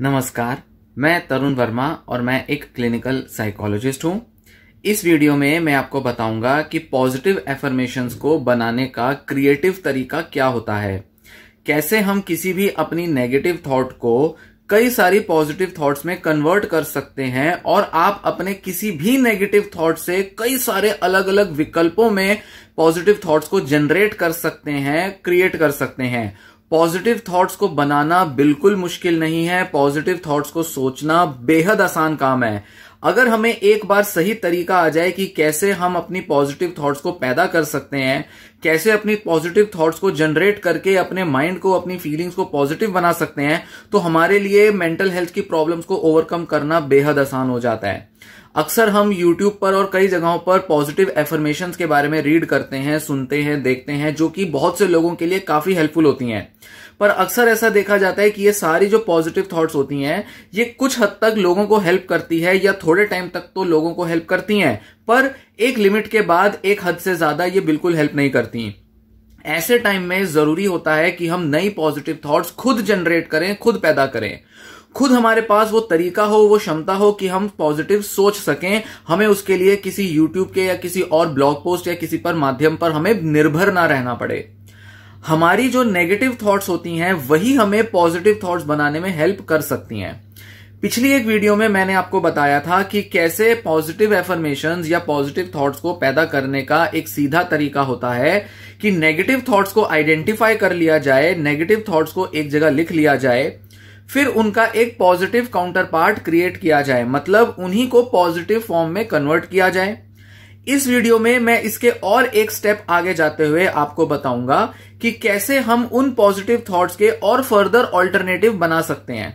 नमस्कार मैं तरुण वर्मा और मैं एक क्लिनिकल साइकोलॉजिस्ट हूं इस वीडियो में मैं आपको बताऊंगा कि पॉजिटिव एफर्मेशंस को बनाने का क्रिएटिव तरीका क्या होता है कैसे हम किसी भी अपनी नेगेटिव थॉट को कई सारी पॉजिटिव थॉट्स में कन्वर्ट कर सकते हैं और आप अपने किसी भी नेगेटिव थॉट से कई सारे अलग अलग विकल्पों में पॉजिटिव थॉट्स को जनरेट कर सकते हैं क्रिएट कर सकते हैं पॉजिटिव थॉट्स को बनाना बिल्कुल मुश्किल नहीं है पॉजिटिव थॉट्स को सोचना बेहद आसान काम है अगर हमें एक बार सही तरीका आ जाए कि कैसे हम अपनी पॉजिटिव थॉट्स को पैदा कर सकते हैं कैसे अपनी पॉजिटिव थॉट्स को जनरेट करके अपने माइंड को अपनी फीलिंग्स को पॉजिटिव बना सकते हैं तो हमारे लिए मेंटल हेल्थ की प्रॉब्लम्स को ओवरकम करना बेहद आसान हो जाता है अक्सर हम यूट्यूब पर और कई जगहों पर पॉजिटिव एफर्मेशन के बारे में रीड करते हैं सुनते हैं देखते हैं जो कि बहुत से लोगों के लिए काफी हेल्पफुल होती हैं पर अक्सर ऐसा देखा जाता है कि ये सारी जो पॉजिटिव थॉट्स होती हैं ये कुछ हद तक लोगों को हेल्प करती है या थोड़े टाइम तक तो लोगों को हेल्प करती हैं पर एक लिमिट के बाद एक हद से ज्यादा ये बिल्कुल हेल्प नहीं करती ऐसे टाइम में जरूरी होता है कि हम नई पॉजिटिव थॉट्स खुद जनरेट करें खुद पैदा करें खुद हमारे पास वो तरीका हो वो क्षमता हो कि हम पॉजिटिव सोच सकें हमें उसके लिए किसी यूट्यूब के या किसी और ब्लॉग पोस्ट या किसी पर माध्यम पर हमें निर्भर ना रहना पड़े हमारी जो नेगेटिव थॉट्स होती हैं वही हमें पॉजिटिव थॉट्स बनाने में हेल्प कर सकती हैं पिछली एक वीडियो में मैंने आपको बताया था कि कैसे पॉजिटिव एफर्मेशन या पॉजिटिव थॉट्स को पैदा करने का एक सीधा तरीका होता है कि नेगेटिव थॉट्स को आइडेंटिफाई कर लिया जाए नेगेटिव थॉट्स को एक जगह लिख लिया जाए फिर उनका एक पॉजिटिव काउंटर पार्ट क्रिएट किया जाए मतलब उन्हीं को पॉजिटिव फॉर्म में कन्वर्ट किया जाए इस वीडियो में मैं इसके और एक स्टेप आगे जाते हुए आपको बताऊंगा कि कैसे हम उन पॉजिटिव थॉट्स के और फर्दर ऑल्टरनेटिव बना सकते हैं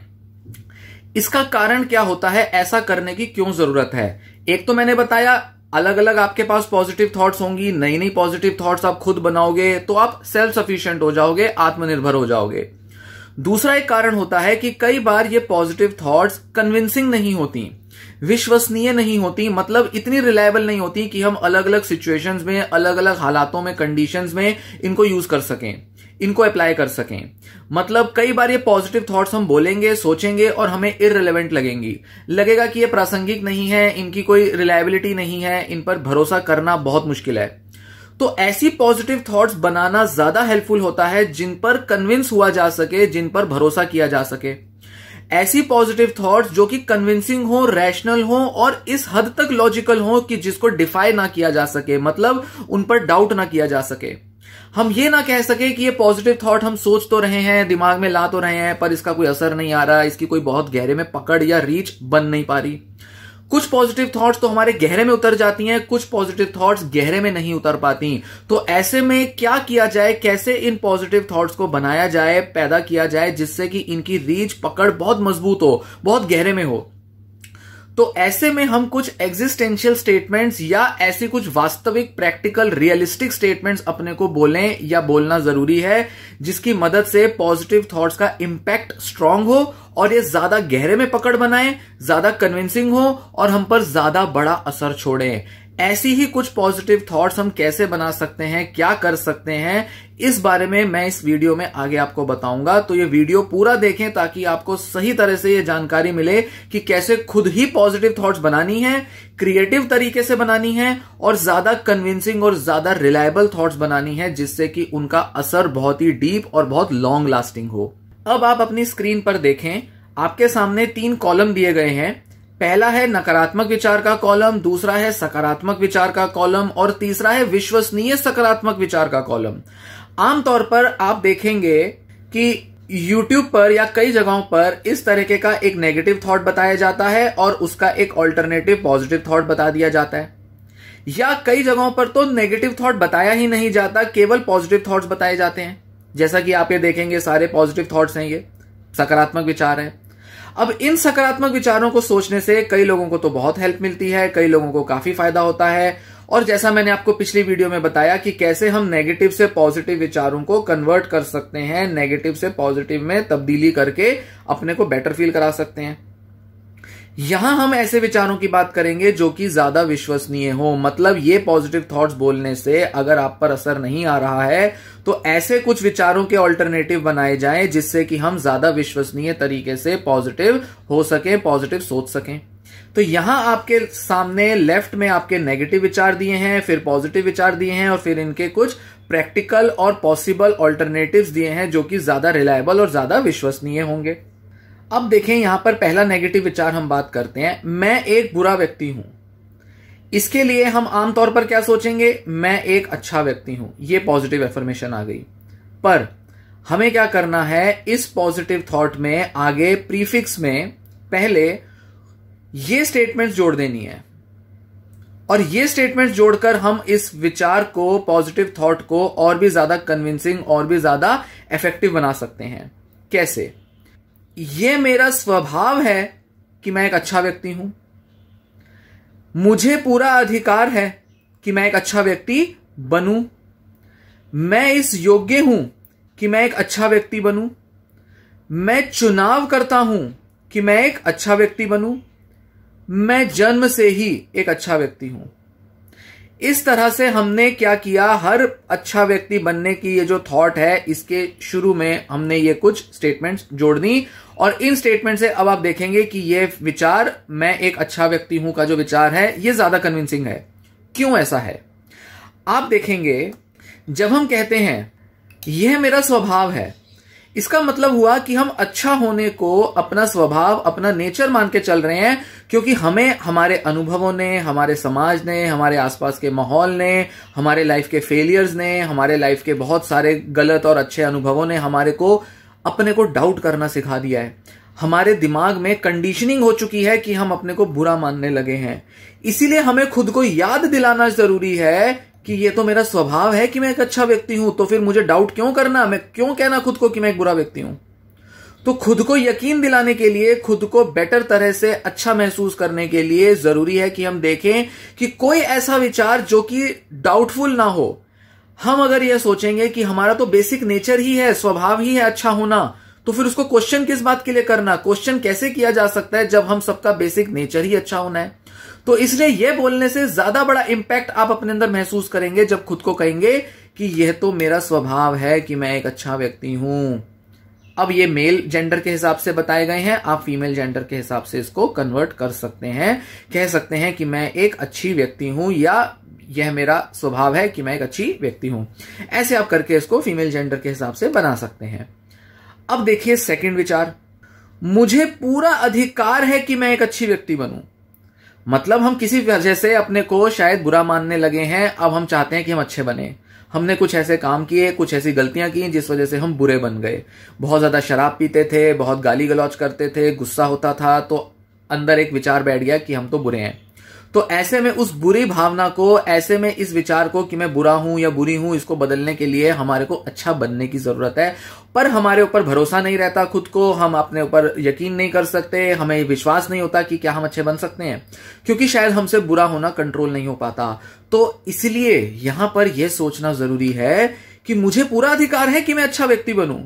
इसका कारण क्या होता है ऐसा करने की क्यों जरूरत है एक तो मैंने बताया अलग अलग आपके पास पॉजिटिव थॉट्स होंगी नई नई पॉजिटिव थॉट्स आप खुद बनाओगे तो आप सेल्फ सफिशियंट हो जाओगे आत्मनिर्भर हो जाओगे दूसरा एक कारण होता है कि कई बार ये पॉजिटिव थॉट्स कन्विंसिंग नहीं होती विश्वसनीय नहीं होती मतलब इतनी रिलायबल नहीं होती कि हम अलग अलग सिचुएशंस में अलग अलग हालातों में कंडीशंस में इनको यूज कर सकें इनको अप्लाई कर सकें मतलब कई बार ये पॉजिटिव थॉट्स हम बोलेंगे सोचेंगे और हमें इरेलीवेंट लगेंगी लगेगा कि ये प्रासंगिक नहीं है इनकी कोई रिलायबिलिटी नहीं है इन पर भरोसा करना बहुत मुश्किल है तो ऐसी पॉजिटिव थॉट्स बनाना ज्यादा हेल्पफुल होता है जिन पर कन्विंस हुआ जा सके जिन पर भरोसा किया जा सके ऐसी पॉजिटिव थॉट्स जो कि कन्विंसिंग हो रैशनल हो और इस हद तक लॉजिकल हो कि जिसको डिफाई ना किया जा सके मतलब उन पर डाउट ना किया जा सके हम ये ना कह सके कि ये पॉजिटिव थॉट हम सोच तो रहे हैं दिमाग में ला तो रहे हैं पर इसका कोई असर नहीं आ रहा इसकी कोई बहुत गहरे में पकड़ या रीच बन नहीं पा रही कुछ पॉजिटिव थॉट्स तो हमारे गहरे में उतर जाती हैं कुछ पॉजिटिव थॉट्स गहरे में नहीं उतर पाती तो ऐसे में क्या किया जाए कैसे इन पॉजिटिव थॉट्स को बनाया जाए पैदा किया जाए जिससे कि इनकी रीच पकड़ बहुत मजबूत हो बहुत गहरे में हो तो ऐसे में हम कुछ एग्जिस्टेंशियल स्टेटमेंट्स या ऐसे कुछ वास्तविक प्रैक्टिकल रियलिस्टिक स्टेटमेंट्स अपने को बोलें या बोलना जरूरी है जिसकी मदद से पॉजिटिव थॉट्स का इम्पैक्ट स्ट्रांग हो और ये ज्यादा गहरे में पकड़ बनाए ज्यादा कन्विंसिंग हो और हम पर ज्यादा बड़ा असर छोड़े ऐसी ही कुछ पॉजिटिव थॉट्स हम कैसे बना सकते हैं क्या कर सकते हैं इस बारे में मैं इस वीडियो में आगे आपको बताऊंगा तो ये वीडियो पूरा देखें ताकि आपको सही तरह से ये जानकारी मिले कि कैसे खुद ही पॉजिटिव थॉट्स बनानी है क्रिएटिव तरीके से बनानी है और ज्यादा कन्विंसिंग और ज्यादा रिलायबल थॉट्स बनानी है जिससे कि उनका असर बहुत ही डीप और बहुत लॉन्ग लास्टिंग हो अब आप अपनी स्क्रीन पर देखें आपके सामने तीन कॉलम दिए गए हैं पहला है नकारात्मक विचार का कॉलम दूसरा है सकारात्मक विचार का कॉलम और तीसरा है विश्वसनीय सकारात्मक विचार का कॉलम आमतौर पर आप देखेंगे कि YouTube पर या कई जगहों पर इस तरीके का एक नेगेटिव थॉट बताया जाता है और उसका एक ऑल्टरनेटिव पॉजिटिव थॉट बता दिया जाता है या कई जगहों पर तो नेगेटिव थॉट बताया ही नहीं जाता केवल पॉजिटिव थॉट्स बताए जाते हैं जैसा कि आप ये देखेंगे सारे पॉजिटिव थॉट्स हैं ये सकारात्मक विचार है अब इन सकारात्मक विचारों को सोचने से कई लोगों को तो बहुत हेल्प मिलती है कई लोगों को काफी फायदा होता है और जैसा मैंने आपको पिछली वीडियो में बताया कि कैसे हम नेगेटिव से पॉजिटिव विचारों को कन्वर्ट कर सकते हैं नेगेटिव से पॉजिटिव में तब्दीली करके अपने को बेटर फील करा सकते हैं यहां हम ऐसे विचारों की बात करेंगे जो कि ज्यादा विश्वसनीय हो मतलब ये पॉजिटिव थॉट्स बोलने से अगर आप पर असर नहीं आ रहा है तो ऐसे कुछ विचारों के ऑल्टरनेटिव बनाए जाएं जिससे कि हम ज्यादा विश्वसनीय तरीके से पॉजिटिव हो सके पॉजिटिव सोच सकें तो यहां आपके सामने लेफ्ट में आपके नेगेटिव विचार दिए हैं फिर पॉजिटिव विचार दिए हैं और फिर इनके कुछ प्रैक्टिकल और पॉसिबल ऑल्टरनेटिव दिए हैं जो कि ज्यादा रिलायबल और ज्यादा विश्वसनीय होंगे अब देखें यहां पर पहला नेगेटिव विचार हम बात करते हैं मैं एक बुरा व्यक्ति हूं इसके लिए हम आमतौर पर क्या सोचेंगे मैं एक अच्छा व्यक्ति हूं यह पॉजिटिव एफर्मेशन आ गई पर हमें क्या करना है इस पॉजिटिव थॉट में आगे प्रीफिक्स में पहले ये स्टेटमेंट जोड़ देनी है और ये स्टेटमेंट जोड़कर हम इस विचार को पॉजिटिव थॉट को और भी ज्यादा कन्विंसिंग और भी ज्यादा इफेक्टिव बना सकते हैं कैसे ये मेरा स्वभाव है कि मैं एक अच्छा व्यक्ति हूं मुझे पूरा अधिकार है कि मैं एक अच्छा व्यक्ति बनूं मैं इस योग्य हूं कि मैं एक अच्छा व्यक्ति बनूं मैं चुनाव करता हूं कि मैं एक अच्छा व्यक्ति बनूं मैं जन्म से ही एक अच्छा व्यक्ति हूं इस तरह से हमने क्या किया हर अच्छा व्यक्ति बनने की ये जो थॉट है इसके शुरू में हमने ये कुछ स्टेटमेंट्स जोड़ दी और इन स्टेटमेंट से अब आप देखेंगे कि ये विचार मैं एक अच्छा व्यक्ति हूं का जो विचार है ये ज्यादा कन्विंसिंग है क्यों ऐसा है आप देखेंगे जब हम कहते हैं यह मेरा स्वभाव है इसका मतलब हुआ कि हम अच्छा होने को अपना स्वभाव अपना नेचर मान के चल रहे हैं क्योंकि हमें हमारे अनुभवों ने हमारे समाज ने हमारे आसपास के माहौल ने हमारे लाइफ के फेलियर्स ने हमारे लाइफ के बहुत सारे गलत और अच्छे अनुभवों ने हमारे को अपने को डाउट करना सिखा दिया है हमारे दिमाग में कंडीशनिंग हो चुकी है कि हम अपने को बुरा मानने लगे हैं इसीलिए हमें खुद को याद दिलाना जरूरी है कि ये तो मेरा स्वभाव है कि मैं एक अच्छा व्यक्ति हूं तो फिर मुझे डाउट क्यों करना मैं क्यों कहना खुद को कि मैं एक बुरा व्यक्ति हूं तो खुद को यकीन दिलाने के लिए खुद को बेटर तरह से अच्छा महसूस करने के लिए जरूरी है कि हम देखें कि कोई ऐसा विचार जो कि डाउटफुल ना हो हम अगर यह सोचेंगे कि हमारा तो बेसिक नेचर ही है स्वभाव ही है अच्छा होना तो फिर उसको क्वेश्चन किस बात के लिए करना क्वेश्चन कैसे किया जा सकता है जब हम सबका बेसिक नेचर ही अच्छा होना है तो इसलिए यह बोलने से ज्यादा बड़ा इंपैक्ट आप अपने अंदर महसूस करेंगे जब खुद को कहेंगे कि यह तो मेरा स्वभाव है कि मैं एक अच्छा व्यक्ति हूं अब ये मेल जेंडर के हिसाब से बताए गए हैं आप फीमेल जेंडर के हिसाब से इसको कन्वर्ट कर सकते हैं कह सकते हैं कि मैं एक अच्छी व्यक्ति हूं या यह मेरा स्वभाव है कि मैं एक अच्छी व्यक्ति हूं ऐसे आप करके इसको फीमेल जेंडर के हिसाब से बना सकते हैं अब देखिए सेकंड विचार मुझे पूरा अधिकार है कि मैं एक अच्छी व्यक्ति बनूं मतलब हम किसी वजह से अपने को शायद बुरा मानने लगे हैं अब हम चाहते हैं कि हम अच्छे बने हमने कुछ ऐसे काम किए कुछ ऐसी गलतियां की जिस वजह से हम बुरे बन गए बहुत ज्यादा शराब पीते थे बहुत गाली गलौज करते थे गुस्सा होता था तो अंदर एक विचार बैठ गया कि हम तो बुरे हैं तो ऐसे में उस बुरी भावना को ऐसे में इस विचार को कि मैं बुरा हूं या बुरी हूं इसको बदलने के लिए हमारे को अच्छा बनने की जरूरत है पर हमारे ऊपर भरोसा नहीं रहता खुद को हम अपने ऊपर यकीन नहीं कर सकते हमें विश्वास नहीं होता कि क्या हम अच्छे बन सकते हैं क्योंकि शायद हमसे बुरा होना कंट्रोल नहीं हो पाता तो इसलिए यहां पर यह सोचना जरूरी है कि मुझे पूरा अधिकार है कि मैं अच्छा व्यक्ति बनूं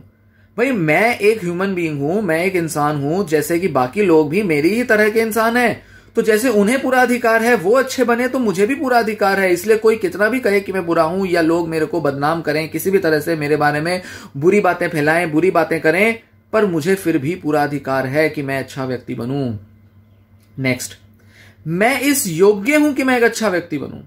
भाई मैं एक ह्यूमन बींग हूं मैं एक इंसान हूं जैसे कि बाकी लोग भी मेरी ही तरह के इंसान हैं तो जैसे उन्हें पूरा अधिकार है वो अच्छे बने तो मुझे भी पूरा अधिकार है इसलिए कोई कितना भी कहे कि मैं बुरा हूं या लोग मेरे को बदनाम करें किसी भी तरह से मेरे बारे में बुरी बातें फैलाएं बुरी बातें करें पर मुझे फिर भी पूरा अधिकार है कि मैं अच्छा व्यक्ति बनूं नेक्स्ट मैं इस योग्य हूं कि मैं एक अच्छा व्यक्ति बनूं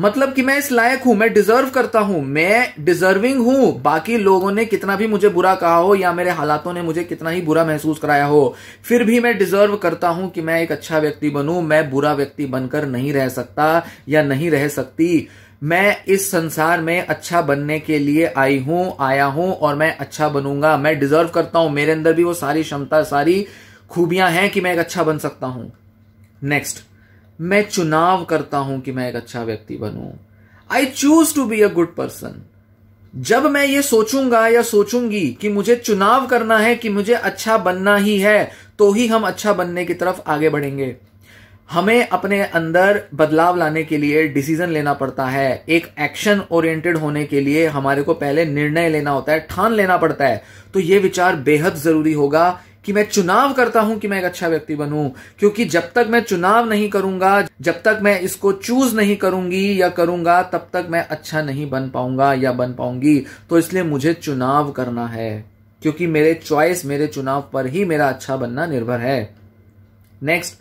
मतलब कि मैं इस लायक हूं मैं डिजर्व करता हूं मैं डिजर्विंग हूं बाकी लोगों ने कितना भी मुझे बुरा कहा हो या मेरे हालातों ने मुझे कितना ही बुरा महसूस कराया हो फिर भी मैं डिजर्व करता हूं कि मैं एक अच्छा व्यक्ति बनूं मैं बुरा व्यक्ति बनकर नहीं रह सकता या नहीं रह सकती मैं इस संसार में अच्छा बनने के लिए आई हूं आया हूं और मैं अच्छा बनूंगा मैं डिजर्व करता हूं मेरे अंदर भी वो सारी क्षमता सारी खूबियां हैं कि मैं एक अच्छा बन सकता हूं नेक्स्ट मैं चुनाव करता हूं कि मैं एक अच्छा व्यक्ति बनूं I choose to be a good person जब मैं ये सोचूंगा या सोचूंगी कि मुझे चुनाव करना है कि मुझे अच्छा बनना ही है तो ही हम अच्छा बनने की तरफ आगे बढ़ेंगे हमें अपने अंदर बदलाव लाने के लिए डिसीजन लेना पड़ता है एक एक्शन ओरिएंटेड होने के लिए हमारे को पहले निर्णय लेना होता है ठान लेना पड़ता है तो ये विचार बेहद जरूरी होगा कि मैं चुनाव करता हूं कि मैं एक अच्छा व्यक्ति बनूं क्योंकि जब तक मैं चुनाव नहीं करूंगा जब तक मैं इसको चूज नहीं करूंगी या करूंगा तब तक मैं अच्छा नहीं बन पाऊंगा या बन पाऊंगी तो इसलिए मुझे चुनाव करना है क्योंकि मेरे चॉइस मेरे चुनाव पर ही मेरा अच्छा बनना निर्भर है नेक्स्ट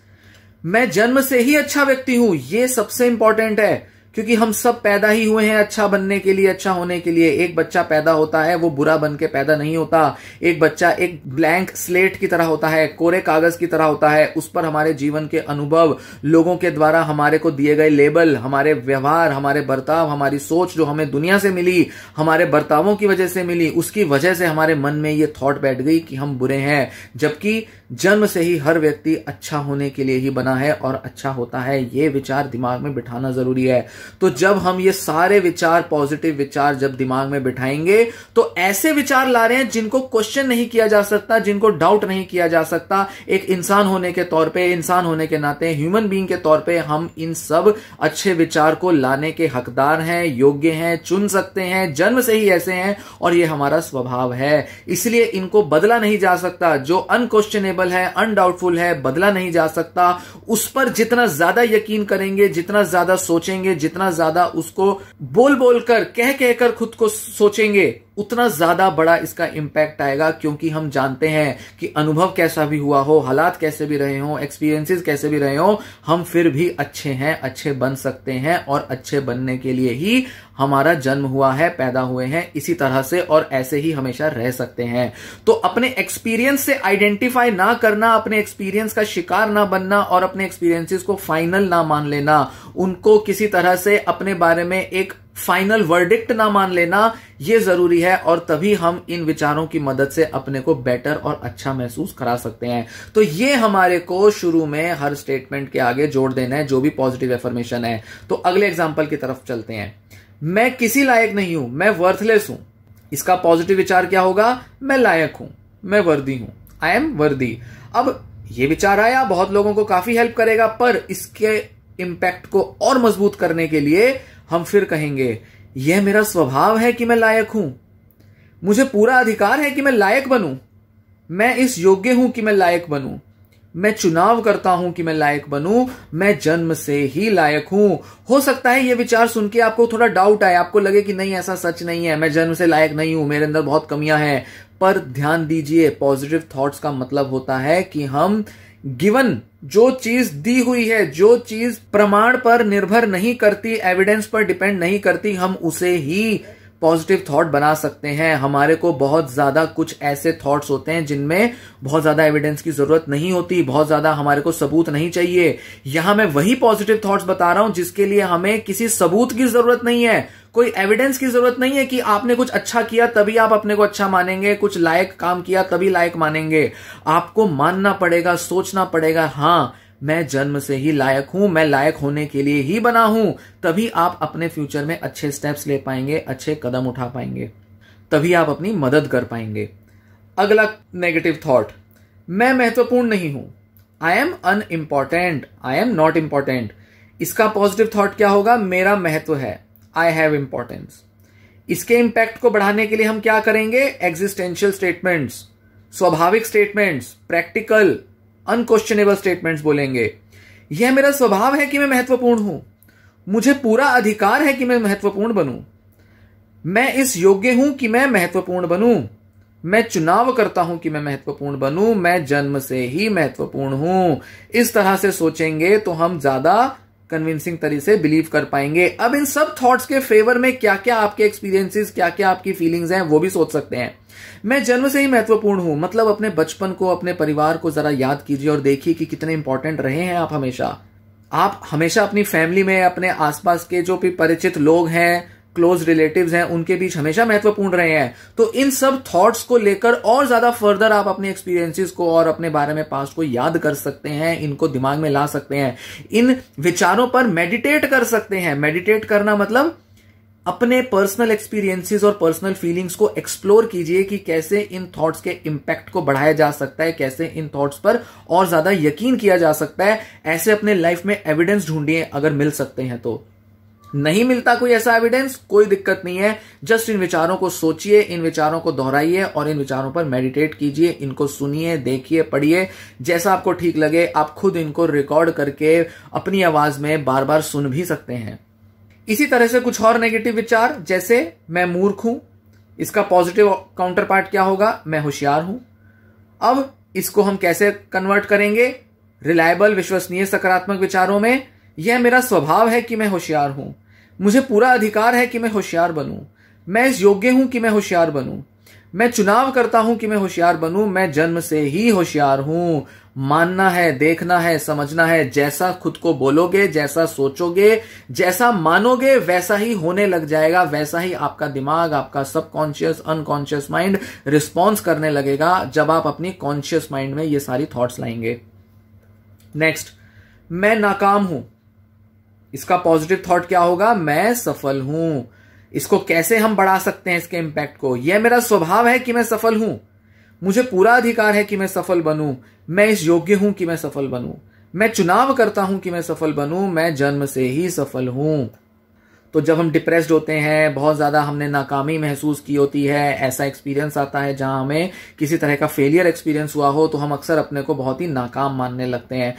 मैं जन्म से ही अच्छा व्यक्ति हूं यह सबसे इंपॉर्टेंट है क्योंकि हम सब पैदा ही हुए हैं अच्छा बनने के लिए अच्छा होने के लिए एक बच्चा पैदा होता है वो बुरा बन के पैदा नहीं होता एक बच्चा एक ब्लैंक स्लेट की तरह होता है कोरे कागज की तरह होता है उस पर हमारे जीवन के अनुभव लोगों के द्वारा हमारे को दिए गए लेबल हमारे व्यवहार हमारे बर्ताव हमारी सोच जो हमें दुनिया से मिली हमारे बर्तावों की वजह से मिली उसकी वजह से हमारे मन में ये थॉट बैठ गई कि हम बुरे हैं जबकि जन्म से ही हर व्यक्ति अच्छा होने के लिए ही बना है और अच्छा होता है ये विचार दिमाग में बिठाना जरूरी है तो जब हम ये सारे विचार पॉजिटिव विचार जब दिमाग में बिठाएंगे तो ऐसे विचार ला रहे हैं जिनको क्वेश्चन नहीं किया जा सकता जिनको डाउट नहीं किया जा सकता एक इंसान होने के तौर पे इंसान होने के नाते ह्यूमन बींग के तौर पे हम इन सब अच्छे विचार को लाने के हकदार हैं योग्य हैं चुन सकते हैं जन्म से ही ऐसे हैं और ये हमारा स्वभाव है इसलिए इनको बदला नहीं जा सकता जो अनकोश्चनेबल है अनडाउटफुल है बदला नहीं जा सकता उस पर जितना ज्यादा यकीन करेंगे जितना ज्यादा सोचेंगे जितना जितना ज्यादा उसको बोल बोलकर कह कहकर खुद को सोचेंगे उतना ज्यादा बड़ा इसका इम्पैक्ट आएगा क्योंकि हम जानते हैं कि अनुभव कैसा भी हुआ हो हालात कैसे भी रहे हो एक्सपीरियंसेस कैसे भी रहे हो हम फिर भी अच्छे हैं अच्छे बन सकते हैं और अच्छे बनने के लिए ही हमारा जन्म हुआ है पैदा हुए हैं इसी तरह से और ऐसे ही हमेशा रह सकते हैं तो अपने एक्सपीरियंस से आइडेंटिफाई ना करना अपने एक्सपीरियंस का शिकार ना बनना और अपने एक्सपीरियंसेस को फाइनल ना मान लेना उनको किसी तरह से अपने बारे में एक फाइनल वर्डिक्ट ना मान लेना यह जरूरी है और तभी हम इन विचारों की मदद से अपने को बेटर और अच्छा महसूस करा सकते हैं तो ये हमारे को शुरू में हर स्टेटमेंट के आगे जोड़ देना है जो भी पॉजिटिव एफर्मेशन है तो अगले एग्जाम्पल की तरफ चलते हैं मैं किसी लायक नहीं हूं मैं वर्थलेस हूं इसका पॉजिटिव विचार क्या होगा मैं लायक हूं मैं वर्दी हूं आई एम वर्दी अब ये विचार आया बहुत लोगों को काफी हेल्प करेगा पर इसके इंपैक्ट को और मजबूत करने के लिए हम फिर कहेंगे यह मेरा स्वभाव है कि मैं लायक हूं मुझे पूरा अधिकार है कि मैं लायक बनूं मैं इस योग्य हूं कि मैं लायक बनूं मैं चुनाव करता हूं कि मैं लायक बनूं मैं जन्म से ही लायक हूं हो सकता है ये विचार सुन के आपको थोड़ा डाउट आए आपको लगे कि नहीं ऐसा सच नहीं है मैं जन्म से लायक नहीं हूं मेरे अंदर बहुत कमियां हैं पर ध्यान दीजिए पॉजिटिव थॉट्स का मतलब होता है कि हम गिवन जो चीज दी हुई है जो चीज प्रमाण पर निर्भर नहीं करती एविडेंस पर डिपेंड नहीं करती हम उसे ही पॉजिटिव थॉट बना सकते हैं हमारे को बहुत ज्यादा कुछ ऐसे थॉट्स होते हैं जिनमें बहुत ज्यादा एविडेंस की जरूरत नहीं होती बहुत ज्यादा हमारे को सबूत नहीं चाहिए यहां मैं वही पॉजिटिव थॉट्स बता रहा हूं जिसके लिए हमें किसी सबूत की जरूरत नहीं है कोई एविडेंस की जरूरत नहीं है कि आपने कुछ अच्छा किया तभी आप अपने को अच्छा मानेंगे कुछ लायक काम किया तभी लायक मानेंगे आपको मानना पड़ेगा सोचना पड़ेगा हाँ मैं जन्म से ही लायक हूं मैं लायक होने के लिए ही बना हूं तभी आप अपने फ्यूचर में अच्छे स्टेप्स ले पाएंगे अच्छे कदम उठा पाएंगे तभी आप अपनी मदद कर पाएंगे अगला नेगेटिव थॉट मैं महत्वपूर्ण नहीं हूं I am unimportant I am not important इसका पॉजिटिव थॉट क्या होगा मेरा महत्व है आई हैव इंपॉर्टेंस इसके इंपैक्ट को बढ़ाने के लिए हम क्या करेंगे एग्जिस्टेंशियल स्टेटमेंट्स स्वाभाविक स्टेटमेंट्स प्रैक्टिकल अनक्वेश्चनेबल स्टेटमेंट्स बोलेंगे यह मेरा स्वभाव है कि मैं महत्वपूर्ण हूं मुझे पूरा अधिकार है कि मैं महत्वपूर्ण बनूं मैं इस योग्य हूं कि मैं महत्वपूर्ण बनूं मैं चुनाव करता हूं कि मैं महत्वपूर्ण बनूं मैं जन्म से ही महत्वपूर्ण हूं इस तरह से सोचेंगे तो हम ज्यादा कन्विंसिंग तरीके से बिलीव कर पाएंगे अब इन सब थॉट्स के फेवर में क्या क्या आपके एक्सपीरियंसेस क्या क्या आपकी फीलिंग्स हैं वो भी सोच सकते हैं मैं जन्म से ही महत्वपूर्ण हूं मतलब अपने बचपन को अपने परिवार को जरा याद कीजिए और देखिए कि कितने इंपॉर्टेंट रहे हैं आप हमेशा आप हमेशा अपनी फैमिली में अपने आसपास के जो भी परिचित लोग हैं क्लोज रिलेटिव हैं उनके बीच हमेशा महत्वपूर्ण रहे हैं तो इन सब थॉट्स को लेकर और ज्यादा फर्दर आप अपने एक्सपीरियंसिस को और अपने बारे में पास्ट को याद कर सकते हैं इनको दिमाग में ला सकते हैं इन विचारों पर मेडिटेट कर सकते हैं मेडिटेट करना मतलब अपने पर्सनल एक्सपीरियंसेस और पर्सनल फीलिंग्स को एक्सप्लोर कीजिए कि कैसे इन थॉट्स के इम्पैक्ट को बढ़ाया जा सकता है कैसे इन थॉट्स पर और ज्यादा यकीन किया जा सकता है ऐसे अपने लाइफ में एविडेंस ढूंढिए अगर मिल सकते हैं तो नहीं मिलता कोई ऐसा एविडेंस कोई दिक्कत नहीं है जस्ट इन विचारों को सोचिए इन विचारों को दोहराइए और इन विचारों पर मेडिटेट कीजिए इनको सुनिए देखिए पढ़िए जैसा आपको ठीक लगे आप खुद इनको रिकॉर्ड करके अपनी आवाज में बार बार सुन भी सकते हैं इसी तरह से कुछ और नेगेटिव विचार जैसे मैं मूर्ख हूं इसका पॉजिटिव काउंटर पार्ट क्या होगा मैं होशियार हूं अब इसको हम कैसे कन्वर्ट करेंगे रिलायबल विश्वसनीय सकारात्मक विचारों में यह मेरा स्वभाव है कि मैं होशियार हूं मुझे पूरा अधिकार है कि मैं होशियार बनूं मैं इस योग्य हूं कि मैं होशियार बनूं मैं चुनाव करता हूं कि मैं होशियार बनूं मैं जन्म से ही होशियार हूं मानना है देखना है समझना है जैसा खुद को बोलोगे जैसा सोचोगे जैसा मानोगे वैसा ही होने लग जाएगा वैसा ही आपका दिमाग आपका सबकॉन्शियस अनकॉन्शियस माइंड रिस्पॉन्स करने लगेगा जब आप अपनी कॉन्शियस माइंड में ये सारी थॉट्स लाएंगे नेक्स्ट मैं नाकाम हूं इसका पॉजिटिव थॉट क्या होगा मैं सफल हूं इसको कैसे हम बढ़ा सकते हैं इसके इम्पैक्ट को यह मेरा स्वभाव है कि मैं सफल हूं मुझे पूरा अधिकार है कि मैं सफल बनूं मैं इस योग्य हूं कि मैं सफल बनूं मैं चुनाव करता हूं कि मैं सफल बनूं मैं जन्म से ही सफल हूं तो जब हम डिप्रेस्ड होते हैं बहुत ज़्यादा हमने नाकामी महसूस की होती है ऐसा एक्सपीरियंस आता है जहां हमें किसी तरह का फेलियर एक्सपीरियंस हुआ हो तो हम अक्सर अपने को बहुत ही नाकाम मानने लगते हैं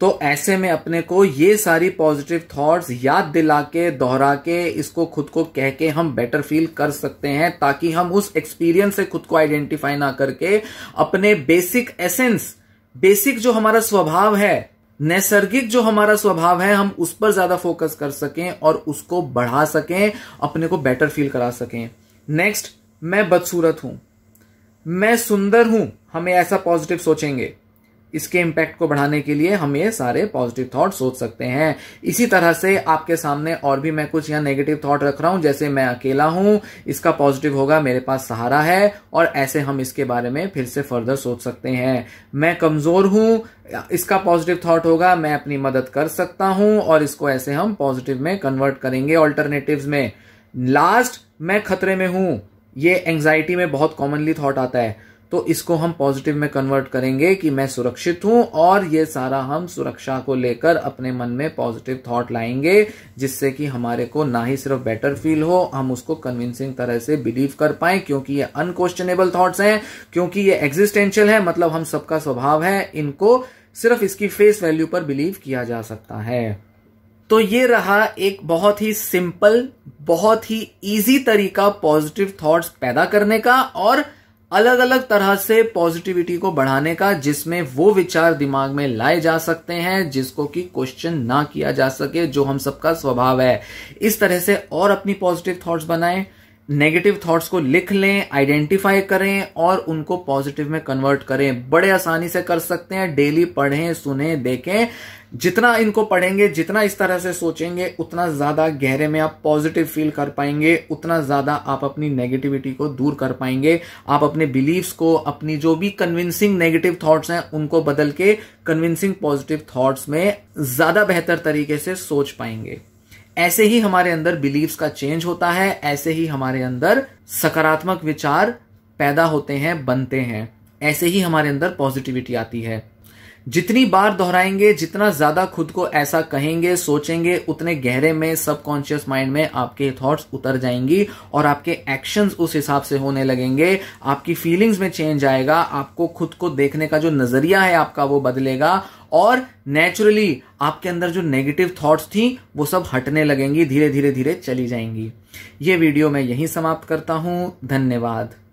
तो ऐसे में अपने को ये सारी पॉजिटिव थॉट्स याद दिला के दोहरा के इसको खुद को कह के हम बेटर फील कर सकते हैं ताकि हम उस एक्सपीरियंस से खुद को आइडेंटिफाई ना करके अपने बेसिक एसेंस बेसिक जो हमारा स्वभाव है नैसर्गिक जो हमारा स्वभाव है हम उस पर ज्यादा फोकस कर सकें और उसको बढ़ा सकें अपने को बेटर फील करा सकें नेक्स्ट मैं बदसूरत हूं मैं सुंदर हूं हमें ऐसा पॉजिटिव सोचेंगे इसके इम्पैक्ट को बढ़ाने के लिए हम ये सारे पॉजिटिव थॉट सोच सकते हैं इसी तरह से आपके सामने और भी मैं कुछ यहाँ नेगेटिव थॉट रख रहा हूं जैसे मैं अकेला हूं इसका पॉजिटिव होगा मेरे पास सहारा है और ऐसे हम इसके बारे में फिर से फर्दर सोच सकते हैं मैं कमजोर हूं इसका पॉजिटिव थॉट होगा मैं अपनी मदद कर सकता हूं और इसको ऐसे हम पॉजिटिव में कन्वर्ट करेंगे ऑल्टरनेटिव में लास्ट मैं खतरे में हूं ये एंग्जाइटी में बहुत कॉमनली थॉट आता है तो इसको हम पॉजिटिव में कन्वर्ट करेंगे कि मैं सुरक्षित हूं और ये सारा हम सुरक्षा को लेकर अपने मन में पॉजिटिव थॉट लाएंगे जिससे कि हमारे को ना ही सिर्फ बेटर फील हो हम उसको कन्विंसिंग तरह से बिलीव कर पाए क्योंकि ये अनकोश्चनेबल थॉट्स हैं क्योंकि ये एग्जिस्टेंशियल है मतलब हम सबका स्वभाव है इनको सिर्फ इसकी फेस वैल्यू पर बिलीव किया जा सकता है तो ये रहा एक बहुत ही सिंपल बहुत ही इजी तरीका पॉजिटिव थॉट्स पैदा करने का और अलग अलग तरह से पॉजिटिविटी को बढ़ाने का जिसमें वो विचार दिमाग में लाए जा सकते हैं जिसको कि क्वेश्चन ना किया जा सके जो हम सबका स्वभाव है इस तरह से और अपनी पॉजिटिव थॉट्स बनाएं नेगेटिव थॉट्स को लिख लें आइडेंटिफाई करें और उनको पॉजिटिव में कन्वर्ट करें बड़े आसानी से कर सकते हैं डेली पढ़ें सुने देखें जितना इनको पढ़ेंगे जितना इस तरह से सोचेंगे उतना ज़्यादा गहरे में आप पॉजिटिव फील कर पाएंगे उतना ज़्यादा आप अपनी नेगेटिविटी को दूर कर पाएंगे आप अपने बिलीव्स को अपनी जो भी कन्विंसिंग नेगेटिव थॉट्स हैं उनको बदल के कन्विंसिंग पॉजिटिव थॉट्स में ज़्यादा बेहतर तरीके से सोच पाएंगे ऐसे ही हमारे अंदर बिलीव्स का चेंज होता है ऐसे ही हमारे अंदर सकारात्मक विचार पैदा होते हैं बनते हैं ऐसे ही हमारे अंदर पॉजिटिविटी आती है जितनी बार दोहराएंगे जितना ज्यादा खुद को ऐसा कहेंगे सोचेंगे उतने गहरे में सबकॉन्शियस माइंड में आपके थॉट्स उतर जाएंगी और आपके एक्शंस उस हिसाब से होने लगेंगे आपकी फीलिंग्स में चेंज आएगा आपको खुद को देखने का जो नजरिया है आपका वो बदलेगा और नेचुरली आपके अंदर जो नेगेटिव थॉट्स थी वो सब हटने लगेंगी धीरे धीरे धीरे चली जाएंगी ये वीडियो मैं यहीं समाप्त करता हूं धन्यवाद